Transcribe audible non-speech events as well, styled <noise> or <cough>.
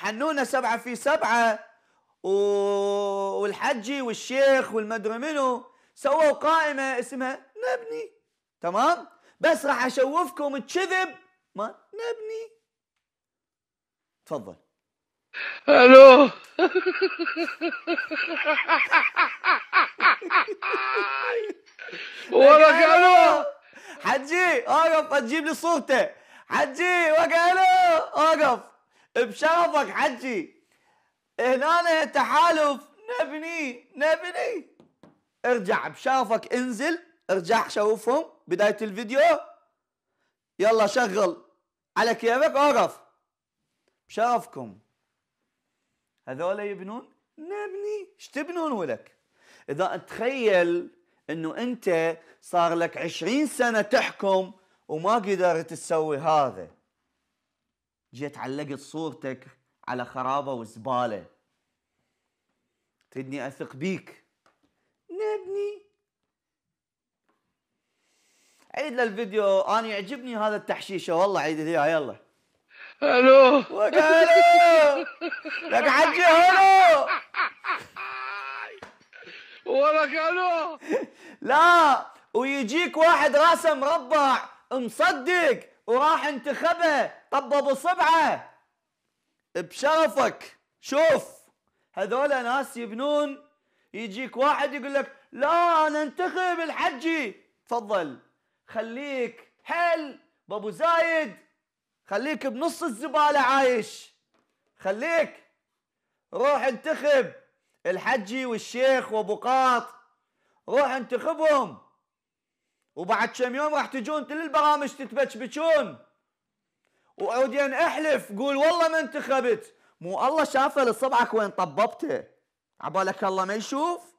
حنونه سبعه في سبعه و... والحجي والشيخ والمدري منو سووا قائمه اسمها نبني تمام بس راح اشوفكم الكذب ما نبني تفضل الو <laughs> ولك الو حجي اوقف تجيب لي صورته حجي وقع الو اوقف بشرفك حجي هنا تحالف نبني نبني ارجع بشرفك انزل ارجع شوفهم بداية الفيديو يلا شغل على كيفك اوقف بشرفكم هذول يبنون نبني ايش تبنون ولك اذا تخيل انه انت صار لك عشرين سنة تحكم وما قدرت تسوي هذا جيت علقت صورتك على خرابه وزباله تدني اثق بيك نبني عيد للفيديو انا يعجبني هذا التحشيشه والله عيد لي يلا الو الو لك حجي الو ولك الو لا ويجيك واحد راسه مربع مصدق وراح انتخبه طب صبعه بشرفك شوف هذول ناس يبنون يجيك واحد يقول لك لا انا انتخب الحجي تفضل خليك حل بابو زايد خليك بنص الزباله عايش خليك روح انتخب الحجي والشيخ وابو قاط روح انتخبهم وبعد كم يوم راح تجون كل البرامج تتبشبشون واودين احلف قول والله ما انتخبت مو الله شافه لصبعك وين طببته عبالك الله ما يشوف